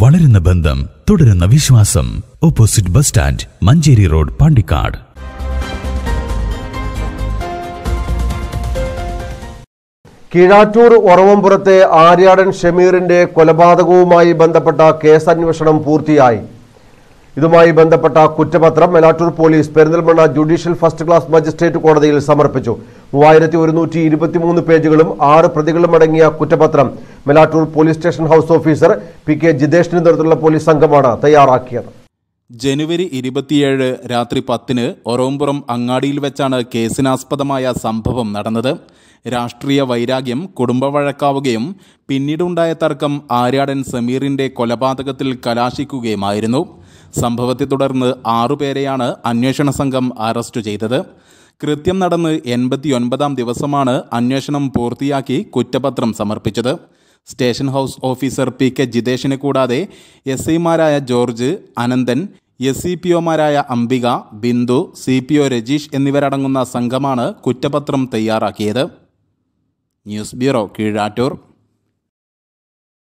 വളരുന്ന ബന്ധം തുടരുന്ന വിശ്വാസം opposite bus stand Manjeri road Pandikkad Keezhattur ഒറവംപുറത്തെ ആര്യാടൻ ഷമീറിന്റെ കൊലപാതകവുമായി ബന്ധപ്പെട്ട കേസന്വേഷണം പൂർത്തിയായി ഇതുമായി ബന്ധപ്പെട്ട കുറ്റപത്രം Melattur police Perinthalmanna judicial first class magistrate കോടതിയിൽ സമർപ്പിച്ചു മൂവായിരത്തി ഒരുന്നൂറ്റി ഇരുപത്തിമൂന്ന് പേജുകളും ആറ് പ്രതികളും അടങ്ങിയ കുറ്റപത്രം Melattur police station house officer P K ജിതേഷിന് നേതൃത്വത്തിലുള്ള പോലീസ് സംഘമാണ് തയ്യാറാക്കിയത് ജനുവരി ഇരുപത്തിയേഴ് രാത്രി പത്തിന് ഒറോംപുറം അങ്ങാടിയിൽ വെച്ചാണ് കേസിനാസ്പദമായ സംഭവം നടന്നത് രാഷ്ട്രീയ വൈരാഗ്യം കുടുംബവഴക്കാവുകയും പിന്നീടുണ്ടായ തർക്കം ആര്യാടൻ സമീറിന്റെ കൊലപാതകത്തിൽ കലാശിക്കുകയുമായിരുന്നു സംഭവത്തെ തുടർന്ന് ആറുപേരെയാണ് അന്വേഷണ സംഘം അറസ്റ്റ് ചെയ്തത് കൃത്യം നടന്ന് എൺപത്തിയൊൻപതാം ദിവസമാണ് അന്വേഷണം പൂർത്തിയാക്കി കുറ്റപത്രം സമർപ്പിച്ചത് station house officer P K ജിതേഷിനെ കൂടാതെ എസ് ഐമാരായ George Ananthan S C P ഒമാരായ Ambika Bindu C P O Rajeesh എന്നിവരടങ്ങുന്ന സംഘമാണ് കുറ്റപത്രം തയ്യാറാക്കിയത് ന്യൂസ് ബ്യൂറോ കീഴാറ്റൂർ